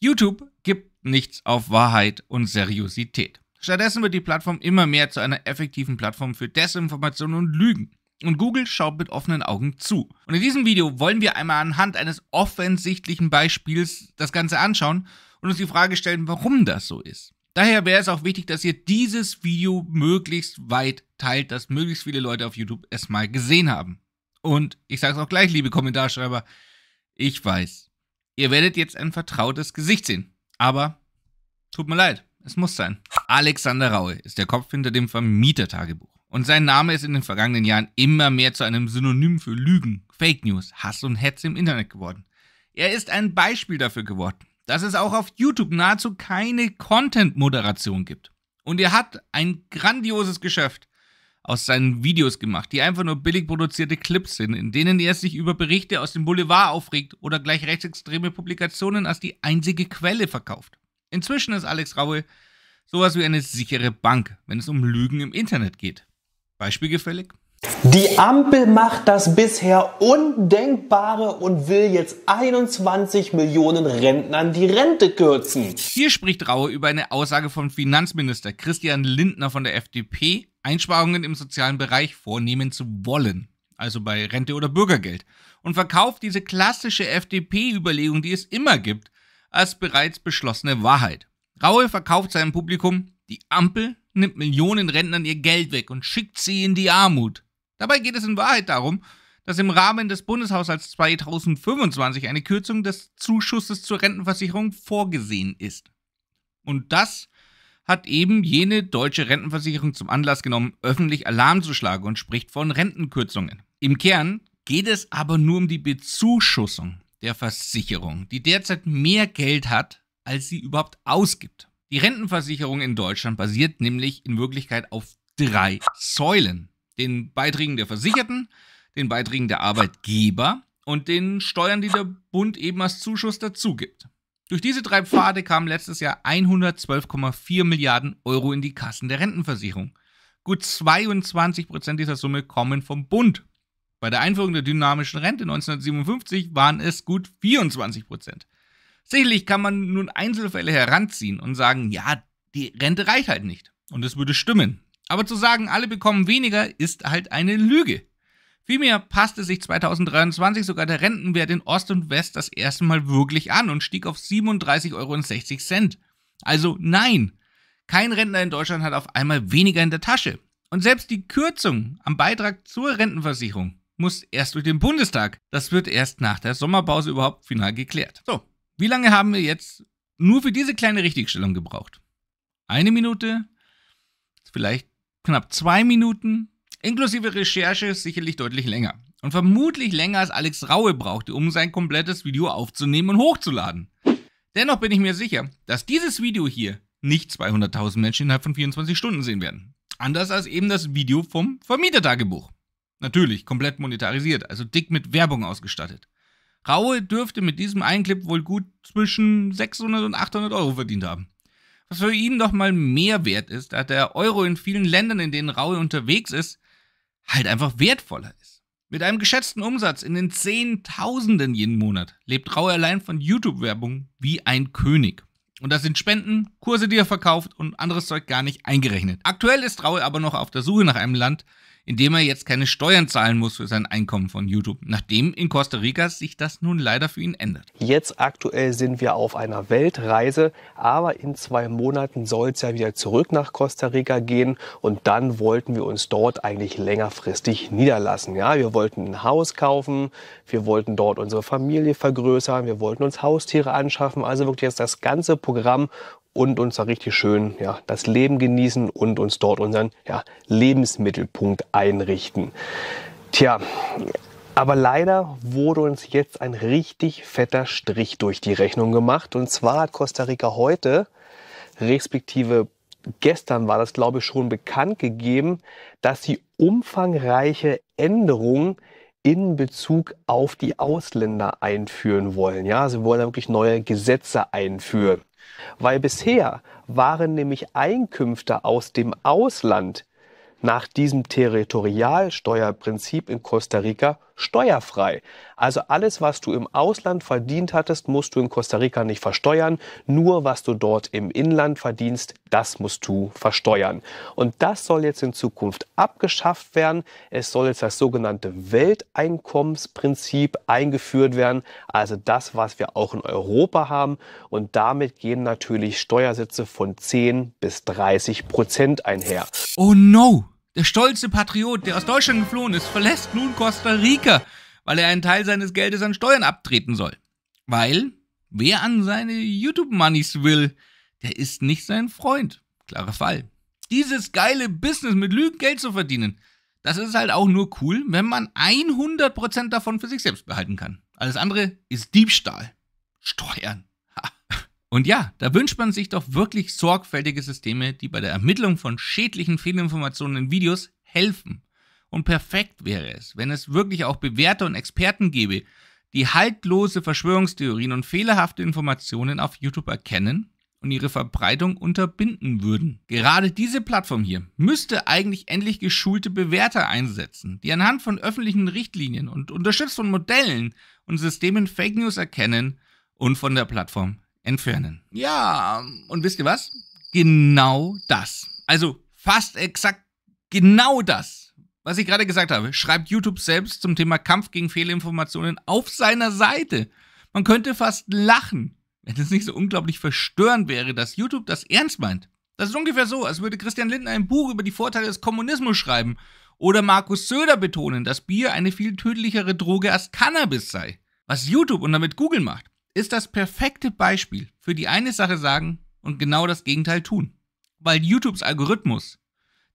YouTube gibt nichts auf Wahrheit und Seriosität. Stattdessen wird die Plattform immer mehr zu einer effektiven Plattform für Desinformation und Lügen. Und Google schaut mit offenen Augen zu. Und in diesem Video wollen wir einmal anhand eines offensichtlichen Beispiels das Ganze anschauen und uns die Frage stellen, warum das so ist. Daher wäre es auch wichtig, dass ihr dieses Video möglichst weit teilt, dass möglichst viele Leute auf YouTube es mal gesehen haben. Und ich sage es auch gleich, liebe Kommentarschreiber, ich weiß, Ihr werdet jetzt ein vertrautes Gesicht sehen. Aber tut mir leid, es muss sein. Alexander Raue ist der Kopf hinter dem Vermietertagebuch. Und sein Name ist in den vergangenen Jahren immer mehr zu einem Synonym für Lügen, Fake News, Hass und Hetze im Internet geworden. Er ist ein Beispiel dafür geworden, dass es auch auf YouTube nahezu keine Content-Moderation gibt. Und er hat ein grandioses Geschäft aus seinen Videos gemacht, die einfach nur billig produzierte Clips sind, in denen er sich über Berichte aus dem Boulevard aufregt oder gleich rechtsextreme Publikationen als die einzige Quelle verkauft. Inzwischen ist Alex Raue sowas wie eine sichere Bank, wenn es um Lügen im Internet geht. Beispielgefällig? Die Ampel macht das bisher Undenkbare und will jetzt 21 Millionen Rentnern die Rente kürzen. Hier spricht Raue über eine Aussage von Finanzminister Christian Lindner von der FDP, Einsparungen im sozialen Bereich vornehmen zu wollen, also bei Rente oder Bürgergeld, und verkauft diese klassische FDP-Überlegung, die es immer gibt, als bereits beschlossene Wahrheit. Raue verkauft seinem Publikum, die Ampel nimmt Millionen Rentnern ihr Geld weg und schickt sie in die Armut. Dabei geht es in Wahrheit darum, dass im Rahmen des Bundeshaushalts 2025 eine Kürzung des Zuschusses zur Rentenversicherung vorgesehen ist. Und das hat eben jene deutsche Rentenversicherung zum Anlass genommen, öffentlich Alarm zu schlagen und spricht von Rentenkürzungen. Im Kern geht es aber nur um die Bezuschussung der Versicherung, die derzeit mehr Geld hat, als sie überhaupt ausgibt. Die Rentenversicherung in Deutschland basiert nämlich in Wirklichkeit auf drei Säulen. Den Beiträgen der Versicherten, den Beiträgen der Arbeitgeber und den Steuern, die der Bund eben als Zuschuss dazu gibt. Durch diese drei Pfade kamen letztes Jahr 112,4 Milliarden Euro in die Kassen der Rentenversicherung. Gut 22 Prozent dieser Summe kommen vom Bund. Bei der Einführung der dynamischen Rente 1957 waren es gut 24 Prozent. Sicherlich kann man nun Einzelfälle heranziehen und sagen, ja, die Rente reicht halt nicht. Und es würde stimmen. Aber zu sagen, alle bekommen weniger, ist halt eine Lüge. Vielmehr passte sich 2023 sogar der Rentenwert in Ost und West das erste Mal wirklich an und stieg auf 37,60 Euro. Also nein, kein Rentner in Deutschland hat auf einmal weniger in der Tasche. Und selbst die Kürzung am Beitrag zur Rentenversicherung muss erst durch den Bundestag. Das wird erst nach der Sommerpause überhaupt final geklärt. So, wie lange haben wir jetzt nur für diese kleine Richtigstellung gebraucht? Eine Minute? Vielleicht knapp zwei Minuten? Inklusive Recherche sicherlich deutlich länger. Und vermutlich länger als Alex Raue brauchte, um sein komplettes Video aufzunehmen und hochzuladen. Dennoch bin ich mir sicher, dass dieses Video hier nicht 200.000 Menschen innerhalb von 24 Stunden sehen werden. Anders als eben das Video vom Vermietertagebuch. Natürlich, komplett monetarisiert, also dick mit Werbung ausgestattet. Raue dürfte mit diesem einen Clip wohl gut zwischen 600 und 800 Euro verdient haben. Was für ihn doch mal mehr wert ist, da der Euro in vielen Ländern, in denen Raue unterwegs ist, halt einfach wertvoller ist. Mit einem geschätzten Umsatz in den Zehntausenden jeden Monat lebt Rau allein von YouTube-Werbung wie ein König. Und das sind Spenden, Kurse, die er verkauft und anderes Zeug gar nicht eingerechnet. Aktuell ist Raue aber noch auf der Suche nach einem Land, indem er jetzt keine Steuern zahlen muss für sein Einkommen von YouTube, nachdem in Costa Rica sich das nun leider für ihn ändert. Jetzt aktuell sind wir auf einer Weltreise, aber in zwei Monaten soll es ja wieder zurück nach Costa Rica gehen und dann wollten wir uns dort eigentlich längerfristig niederlassen. Ja, wir wollten ein Haus kaufen, wir wollten dort unsere Familie vergrößern, wir wollten uns Haustiere anschaffen, also wirklich jetzt das ganze Programm und uns da richtig schön ja, das Leben genießen und uns dort unseren ja, Lebensmittelpunkt einrichten. Tja, aber leider wurde uns jetzt ein richtig fetter Strich durch die Rechnung gemacht. Und zwar hat Costa Rica heute, respektive gestern war das, glaube ich, schon bekannt gegeben, dass sie umfangreiche Änderungen in Bezug auf die Ausländer einführen wollen. Ja, sie wollen da wirklich neue Gesetze einführen. Weil bisher waren nämlich Einkünfte aus dem Ausland nach diesem Territorialsteuerprinzip in Costa Rica steuerfrei. Also alles, was du im Ausland verdient hattest, musst du in Costa Rica nicht versteuern. Nur was du dort im Inland verdienst, das musst du versteuern. Und das soll jetzt in Zukunft abgeschafft werden. Es soll jetzt das sogenannte Welteinkommensprinzip eingeführt werden. Also das, was wir auch in Europa haben. Und damit gehen natürlich Steuersätze von 10 bis 30 Prozent einher. Oh no! Der stolze Patriot, der aus Deutschland geflohen ist, verlässt nun Costa Rica, weil er einen Teil seines Geldes an Steuern abtreten soll. Weil, wer an seine YouTube-Moneys will, der ist nicht sein Freund. Klarer Fall. Dieses geile Business mit Lügen Geld zu verdienen, das ist halt auch nur cool, wenn man 100% davon für sich selbst behalten kann. Alles andere ist Diebstahl. Steuern. Und ja, da wünscht man sich doch wirklich sorgfältige Systeme, die bei der Ermittlung von schädlichen Fehlinformationen in Videos helfen. Und perfekt wäre es, wenn es wirklich auch Bewährte und Experten gäbe, die haltlose Verschwörungstheorien und fehlerhafte Informationen auf YouTube erkennen und ihre Verbreitung unterbinden würden. Gerade diese Plattform hier müsste eigentlich endlich geschulte Bewerter einsetzen, die anhand von öffentlichen Richtlinien und unterstützt von Modellen und Systemen Fake News erkennen und von der Plattform entfernen. Ja, ähm, und wisst ihr was? Genau das. Also fast exakt genau das, was ich gerade gesagt habe, schreibt YouTube selbst zum Thema Kampf gegen Fehlinformationen auf seiner Seite. Man könnte fast lachen, wenn es nicht so unglaublich verstörend wäre, dass YouTube das ernst meint. Das ist ungefähr so, als würde Christian Lindner ein Buch über die Vorteile des Kommunismus schreiben oder Markus Söder betonen, dass Bier eine viel tödlichere Droge als Cannabis sei. Was YouTube und damit Google macht, ist das perfekte Beispiel für die eine Sache sagen und genau das Gegenteil tun. Weil YouTubes Algorithmus,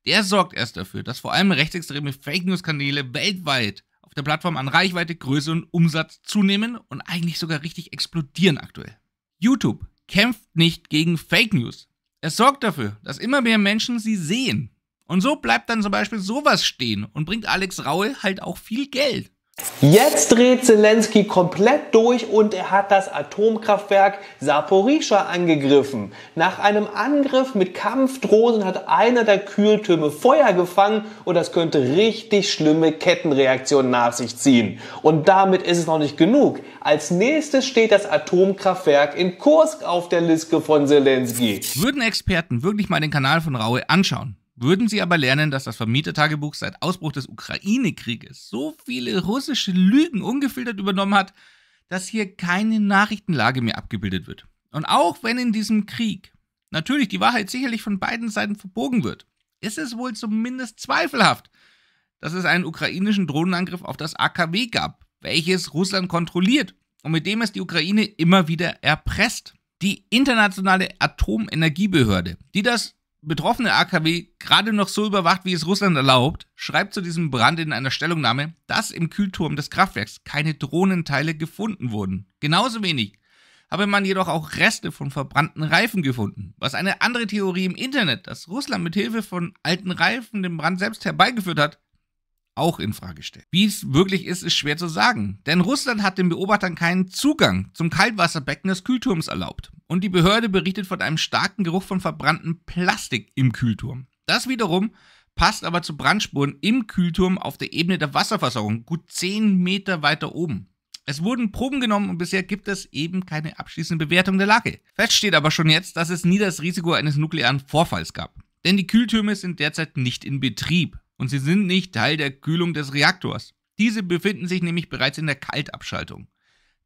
der sorgt erst dafür, dass vor allem rechtsextreme Fake News-Kanäle weltweit auf der Plattform an Reichweite, Größe und Umsatz zunehmen und eigentlich sogar richtig explodieren aktuell. YouTube kämpft nicht gegen Fake News. Es sorgt dafür, dass immer mehr Menschen sie sehen. Und so bleibt dann zum Beispiel sowas stehen und bringt Alex Raue halt auch viel Geld. Jetzt dreht Zelensky komplett durch und er hat das Atomkraftwerk Saporischa angegriffen. Nach einem Angriff mit Kampfdrosen hat einer der Kühltürme Feuer gefangen und das könnte richtig schlimme Kettenreaktionen nach sich ziehen. Und damit ist es noch nicht genug. Als nächstes steht das Atomkraftwerk in Kursk auf der Liste von Zelensky. Würden Experten wirklich mal den Kanal von Raue anschauen? Würden sie aber lernen, dass das Vermietertagebuch seit Ausbruch des Ukraine-Krieges so viele russische Lügen ungefiltert übernommen hat, dass hier keine Nachrichtenlage mehr abgebildet wird. Und auch wenn in diesem Krieg natürlich die Wahrheit sicherlich von beiden Seiten verbogen wird, ist es wohl zumindest zweifelhaft, dass es einen ukrainischen Drohnenangriff auf das AKW gab, welches Russland kontrolliert und mit dem es die Ukraine immer wieder erpresst. Die internationale Atomenergiebehörde, die das betroffene AKW gerade noch so überwacht, wie es Russland erlaubt, schreibt zu diesem Brand in einer Stellungnahme, dass im Kühlturm des Kraftwerks keine Drohnenteile gefunden wurden. Genauso wenig habe man jedoch auch Reste von verbrannten Reifen gefunden, was eine andere Theorie im Internet, dass Russland mit Hilfe von alten Reifen den Brand selbst herbeigeführt hat, auch in Frage stellt. Wie es wirklich ist, ist schwer zu sagen, denn Russland hat den Beobachtern keinen Zugang zum Kaltwasserbecken des Kühlturms erlaubt und die Behörde berichtet von einem starken Geruch von verbranntem Plastik im Kühlturm. Das wiederum passt aber zu Brandspuren im Kühlturm auf der Ebene der Wasserversorgung, gut 10 Meter weiter oben. Es wurden Proben genommen und bisher gibt es eben keine abschließende Bewertung der Lage. Fest steht aber schon jetzt, dass es nie das Risiko eines nuklearen Vorfalls gab. Denn die Kühltürme sind derzeit nicht in Betrieb und sie sind nicht Teil der Kühlung des Reaktors. Diese befinden sich nämlich bereits in der Kaltabschaltung.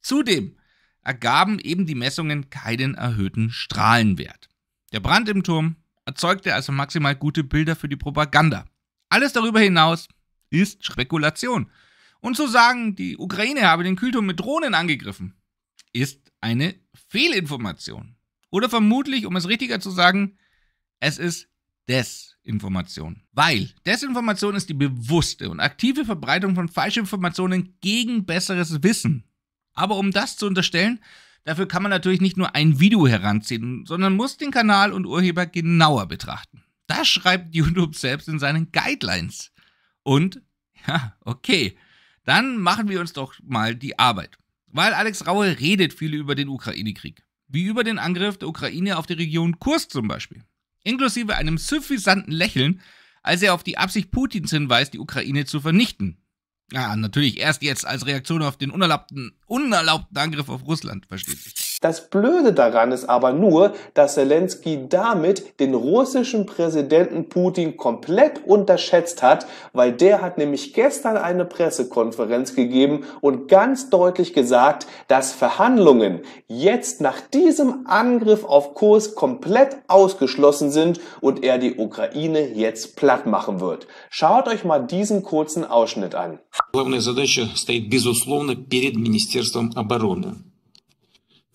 Zudem ergaben eben die Messungen keinen erhöhten Strahlenwert. Der Brand im Turm erzeugte also maximal gute Bilder für die Propaganda. Alles darüber hinaus ist Spekulation. Und zu sagen, die Ukraine habe den Kühlturm mit Drohnen angegriffen, ist eine Fehlinformation. Oder vermutlich, um es richtiger zu sagen, es ist Desinformation. Weil Desinformation ist die bewusste und aktive Verbreitung von Falschinformationen gegen besseres Wissen. Aber um das zu unterstellen, dafür kann man natürlich nicht nur ein Video heranziehen, sondern muss den Kanal und Urheber genauer betrachten. Das schreibt YouTube selbst in seinen Guidelines. Und, ja, okay, dann machen wir uns doch mal die Arbeit. Weil Alex Raue redet viel über den Ukraine-Krieg. Wie über den Angriff der Ukraine auf die Region Kursk zum Beispiel inklusive einem suffisanten Lächeln, als er auf die Absicht Putins hinweist, die Ukraine zu vernichten. Ja, natürlich erst jetzt als Reaktion auf den unerlaubten, unerlaubten Angriff auf Russland, versteht sich. Das Blöde daran ist aber nur, dass Zelensky damit den russischen Präsidenten Putin komplett unterschätzt hat, weil der hat nämlich gestern eine Pressekonferenz gegeben und ganz deutlich gesagt, dass Verhandlungen jetzt nach diesem Angriff auf Kurs komplett ausgeschlossen sind und er die Ukraine jetzt platt machen wird. Schaut euch mal diesen kurzen Ausschnitt an. Главная задача стоит безусловно перед Министерством обороны.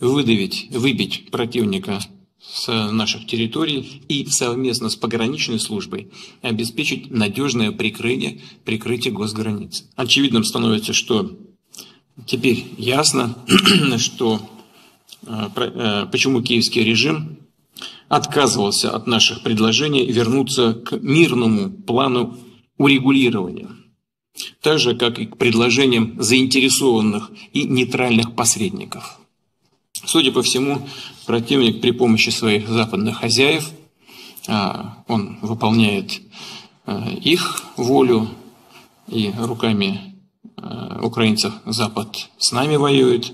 выдавить, выбить противника с наших территорий и совместно с пограничной службой обеспечить надежное прикрытие, прикрытие госграниц. Очевидным становится, что теперь ясно, что э, э, почему киевский режим отказывался от наших предложений вернуться к мирному плану урегулирования, так же, как и к предложениям заинтересованных и нейтральных посредников. Судя по всему, противник при помощи своих западных хозяев, а, он выполняет а, их волю, и руками а, украинцев Запад с нами воюет.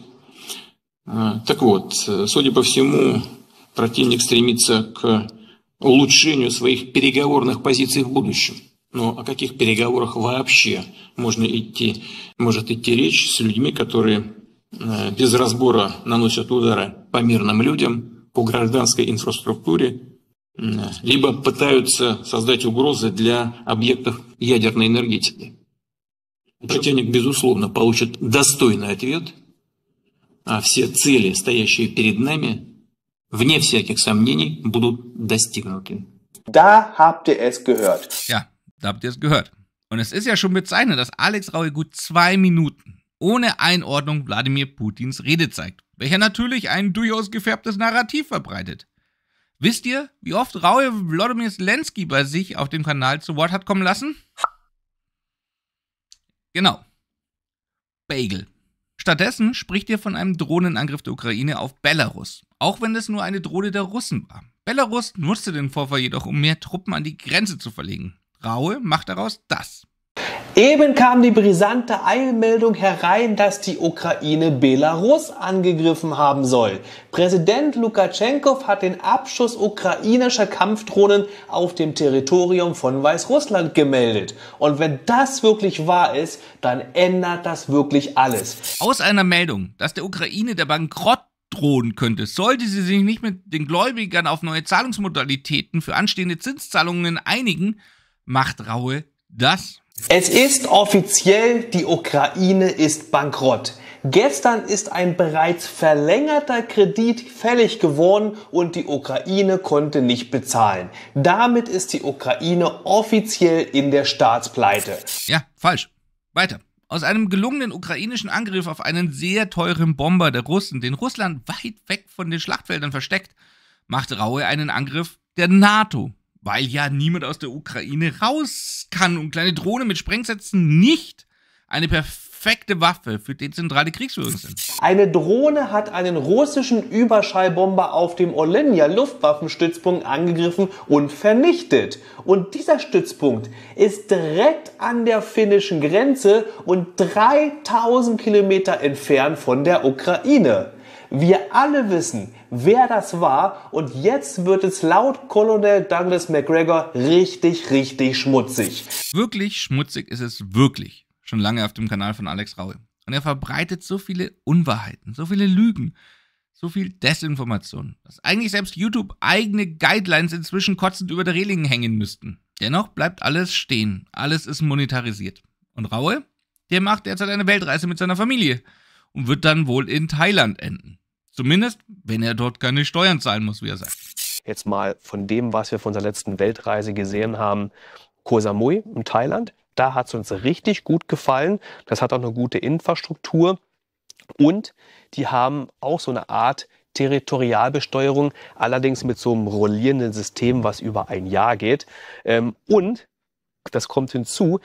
Так вот, судя по всему, противник стремится к улучшению своих переговорных позиций в будущем. Но о каких переговорах вообще можно идти, может идти речь с людьми, которые Э, без разбора наносят удары по мирным людям, по гражданской инфраструктуре, либо пытаются создать угрозы для объектов ядерной энергетики. Противник, безусловно, получит достойный ответ, а все цели, стоящие перед нами, вне всяких сомнений, будут достигнуты. Да, habt ihr es gehört. Ja, da habt ihr es gehört. Und es ist ja schon bezeichnend, dass Alex Raue gut zwei Minuten ohne Einordnung Wladimir Putins Rede zeigt, welcher natürlich ein durchaus gefärbtes Narrativ verbreitet. Wisst ihr, wie oft Raue Wladimir Zelensky bei sich auf dem Kanal zu Wort hat kommen lassen? Genau. Bagel. Stattdessen spricht ihr von einem Drohnenangriff der Ukraine auf Belarus, auch wenn es nur eine Drohne der Russen war. Belarus nutzte den Vorfall jedoch, um mehr Truppen an die Grenze zu verlegen. Raue macht daraus das. Eben kam die brisante Eilmeldung herein, dass die Ukraine Belarus angegriffen haben soll. Präsident Lukaschenko hat den Abschuss ukrainischer Kampfdrohnen auf dem Territorium von Weißrussland gemeldet. Und wenn das wirklich wahr ist, dann ändert das wirklich alles. Aus einer Meldung, dass der Ukraine der Bankrott drohen könnte, sollte sie sich nicht mit den Gläubigern auf neue Zahlungsmodalitäten für anstehende Zinszahlungen einigen, macht Raue das. Es ist offiziell, die Ukraine ist bankrott. Gestern ist ein bereits verlängerter Kredit fällig geworden und die Ukraine konnte nicht bezahlen. Damit ist die Ukraine offiziell in der Staatspleite. Ja, falsch. Weiter. Aus einem gelungenen ukrainischen Angriff auf einen sehr teuren Bomber der Russen, den Russland weit weg von den Schlachtfeldern versteckt, macht Raue einen Angriff der NATO weil ja niemand aus der Ukraine raus kann und kleine Drohnen mit Sprengsätzen nicht eine perfekte Waffe für dezentrale Kriegsführung sind. Eine Drohne hat einen russischen Überschallbomber auf dem Olenja Luftwaffenstützpunkt angegriffen und vernichtet. Und dieser Stützpunkt ist direkt an der finnischen Grenze und 3000 Kilometer entfernt von der Ukraine. Wir alle wissen, wer das war und jetzt wird es laut Colonel Douglas McGregor richtig, richtig schmutzig. Wirklich schmutzig ist es wirklich. Schon lange auf dem Kanal von Alex Raue. Und er verbreitet so viele Unwahrheiten, so viele Lügen, so viel Desinformation, dass eigentlich selbst YouTube eigene Guidelines inzwischen kotzend über der Reling hängen müssten. Dennoch bleibt alles stehen. Alles ist monetarisiert. Und Raue? Der macht derzeit eine Weltreise mit seiner Familie und wird dann wohl in Thailand enden. Zumindest, wenn er dort keine Steuern zahlen muss, wie er sagt. Jetzt mal von dem, was wir von unserer letzten Weltreise gesehen haben, Koh Samui in Thailand. Da hat es uns richtig gut gefallen. Das hat auch eine gute Infrastruktur. Und die haben auch so eine Art Territorialbesteuerung, allerdings mit so einem rollierenden System, was über ein Jahr geht. Ähm, und, das kommt hinzu,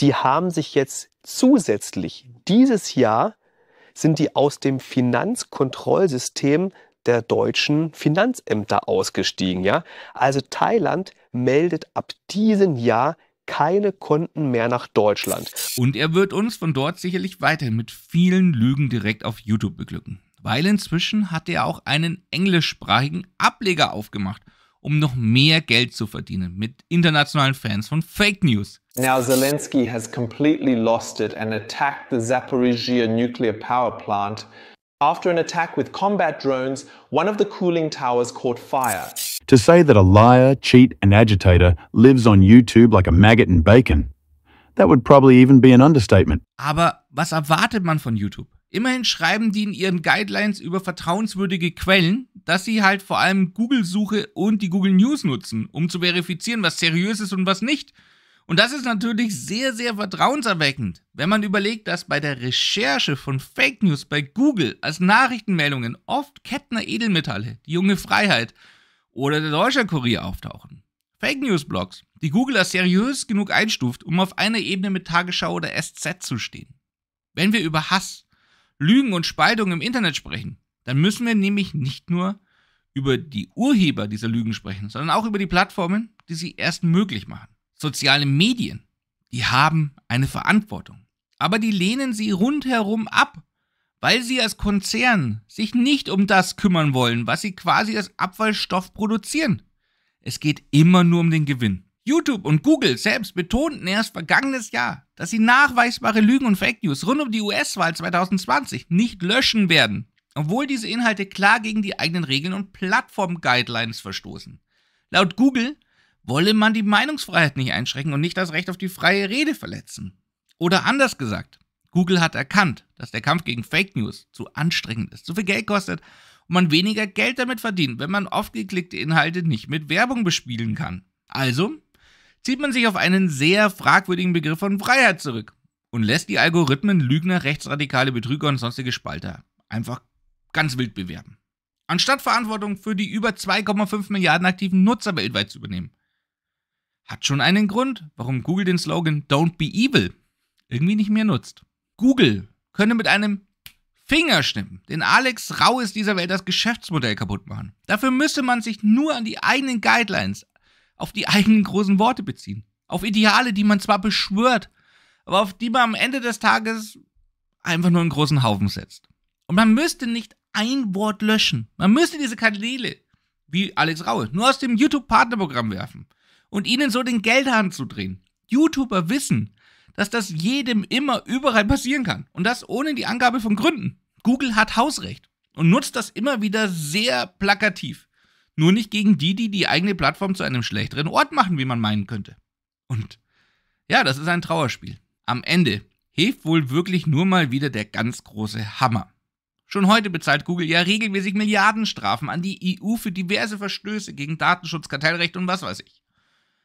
die haben sich jetzt zusätzlich dieses Jahr sind die aus dem Finanzkontrollsystem der deutschen Finanzämter ausgestiegen. Ja? Also Thailand meldet ab diesem Jahr keine Konten mehr nach Deutschland. Und er wird uns von dort sicherlich weiterhin mit vielen Lügen direkt auf YouTube beglücken. Weil inzwischen hat er auch einen englischsprachigen Ableger aufgemacht, um noch mehr Geld zu verdienen mit internationalen Fans von Fake News. Now, Zelensky has completely lost it and attacked the Zaporizhia nuclear power plant. After an attack with combat drones, one of the cooling towers caught fire. To say that a liar, cheat, and agitator lives on YouTube like a maggot in bacon, that would probably even be an understatement. Aber was erwartet man von YouTube? Immerhin schreiben die in ihren Guidelines über vertrauenswürdige Quellen, dass sie halt vor allem Google-Suche und die Google News nutzen, um zu verifizieren, was seriös ist und was nicht. Und das ist natürlich sehr, sehr vertrauenserweckend, wenn man überlegt, dass bei der Recherche von Fake News bei Google als Nachrichtenmeldungen oft Kettner Edelmetalle, die junge Freiheit oder der Deutscher Kurier auftauchen. Fake News Blogs, die Google als seriös genug einstuft, um auf einer Ebene mit Tagesschau oder SZ zu stehen. Wenn wir über Hass, Lügen und Spaltung im Internet sprechen, dann müssen wir nämlich nicht nur über die Urheber dieser Lügen sprechen, sondern auch über die Plattformen, die sie erst möglich machen. Soziale Medien, die haben eine Verantwortung, aber die lehnen sie rundherum ab, weil sie als Konzern sich nicht um das kümmern wollen, was sie quasi als Abfallstoff produzieren. Es geht immer nur um den Gewinn. YouTube und Google selbst betonten erst vergangenes Jahr, dass sie nachweisbare Lügen und Fake News rund um die US-Wahl 2020 nicht löschen werden, obwohl diese Inhalte klar gegen die eigenen Regeln und Plattform-Guidelines verstoßen. Laut Google wolle man die Meinungsfreiheit nicht einschränken und nicht das Recht auf die freie Rede verletzen. Oder anders gesagt, Google hat erkannt, dass der Kampf gegen Fake News zu anstrengend ist, zu viel Geld kostet und man weniger Geld damit verdient, wenn man oft geklickte Inhalte nicht mit Werbung bespielen kann. Also zieht man sich auf einen sehr fragwürdigen Begriff von Freiheit zurück und lässt die Algorithmen Lügner, rechtsradikale Betrüger und sonstige Spalter einfach ganz wild bewerben. Anstatt Verantwortung für die über 2,5 Milliarden aktiven Nutzer weltweit zu übernehmen, hat schon einen Grund, warum Google den Slogan Don't be evil irgendwie nicht mehr nutzt. Google könnte mit einem Fingerschnippen den Alex Rau ist dieser Welt das Geschäftsmodell kaputt machen. Dafür müsste man sich nur an die eigenen Guidelines, auf die eigenen großen Worte beziehen. Auf Ideale, die man zwar beschwört, aber auf die man am Ende des Tages einfach nur einen großen Haufen setzt. Und man müsste nicht ein Wort löschen. Man müsste diese Kanäle, wie Alex Raue, nur aus dem YouTube-Partnerprogramm werfen und ihnen so den Geldhahn zu drehen. YouTuber wissen, dass das jedem immer überall passieren kann. Und das ohne die Angabe von Gründen. Google hat Hausrecht und nutzt das immer wieder sehr plakativ. Nur nicht gegen die, die die eigene Plattform zu einem schlechteren Ort machen, wie man meinen könnte. Und ja, das ist ein Trauerspiel. Am Ende hilft wohl wirklich nur mal wieder der ganz große Hammer. Schon heute bezahlt Google ja regelmäßig Milliardenstrafen an die EU für diverse Verstöße gegen Datenschutz, Kartellrecht und was weiß ich.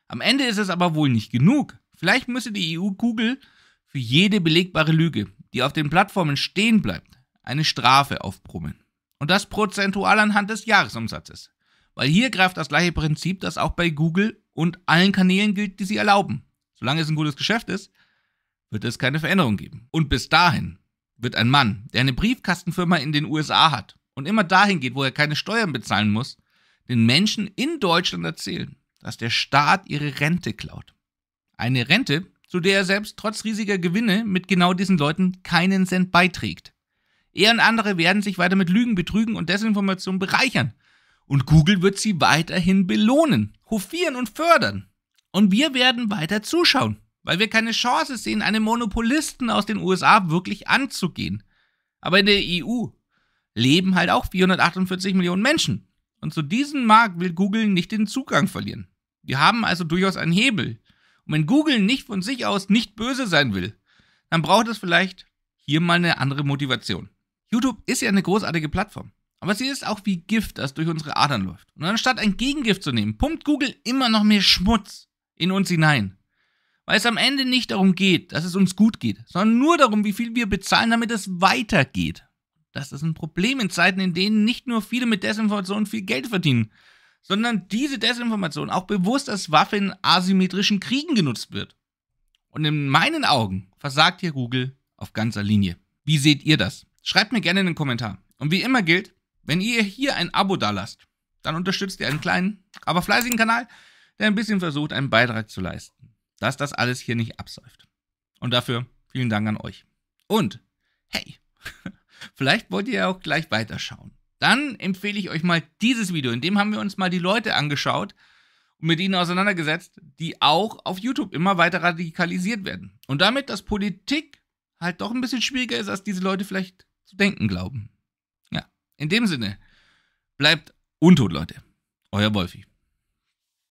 Am Ende ist es aber wohl nicht genug. Vielleicht müsse die eu Google für jede belegbare Lüge, die auf den Plattformen stehen bleibt, eine Strafe aufbrummen. Und das prozentual anhand des Jahresumsatzes. Weil hier greift das gleiche Prinzip, das auch bei Google und allen Kanälen gilt, die sie erlauben. Solange es ein gutes Geschäft ist, wird es keine Veränderung geben. Und bis dahin wird ein Mann, der eine Briefkastenfirma in den USA hat und immer dahin geht, wo er keine Steuern bezahlen muss, den Menschen in Deutschland erzählen, dass der Staat ihre Rente klaut. Eine Rente, zu der er selbst trotz riesiger Gewinne mit genau diesen Leuten keinen Cent beiträgt. Er und andere werden sich weiter mit Lügen, Betrügen und Desinformation bereichern. Und Google wird sie weiterhin belohnen, hofieren und fördern. Und wir werden weiter zuschauen, weil wir keine Chance sehen, einen Monopolisten aus den USA wirklich anzugehen. Aber in der EU leben halt auch 448 Millionen Menschen. Und zu diesem Markt will Google nicht den Zugang verlieren. Wir haben also durchaus einen Hebel. Und wenn Google nicht von sich aus nicht böse sein will, dann braucht es vielleicht hier mal eine andere Motivation. YouTube ist ja eine großartige Plattform. Aber sie ist auch wie Gift, das durch unsere Adern läuft. Und anstatt ein Gegengift zu nehmen, pumpt Google immer noch mehr Schmutz in uns hinein. Weil es am Ende nicht darum geht, dass es uns gut geht, sondern nur darum, wie viel wir bezahlen, damit es weitergeht. Das ist ein Problem in Zeiten, in denen nicht nur viele mit Desinformation viel Geld verdienen, sondern diese Desinformation auch bewusst als Waffe in asymmetrischen Kriegen genutzt wird. Und in meinen Augen versagt hier Google auf ganzer Linie. Wie seht ihr das? Schreibt mir gerne in den Kommentar. Und wie immer gilt, wenn ihr hier ein Abo dalasst, dann unterstützt ihr einen kleinen, aber fleißigen Kanal, der ein bisschen versucht, einen Beitrag zu leisten, dass das alles hier nicht absäuft. Und dafür vielen Dank an euch. Und hey, Vielleicht wollt ihr ja auch gleich weiterschauen. Dann empfehle ich euch mal dieses Video. In dem haben wir uns mal die Leute angeschaut und mit ihnen auseinandergesetzt, die auch auf YouTube immer weiter radikalisiert werden. Und damit, dass Politik halt doch ein bisschen schwieriger ist, als diese Leute vielleicht zu denken glauben. Ja, in dem Sinne, bleibt untot, Leute. Euer Wolfi.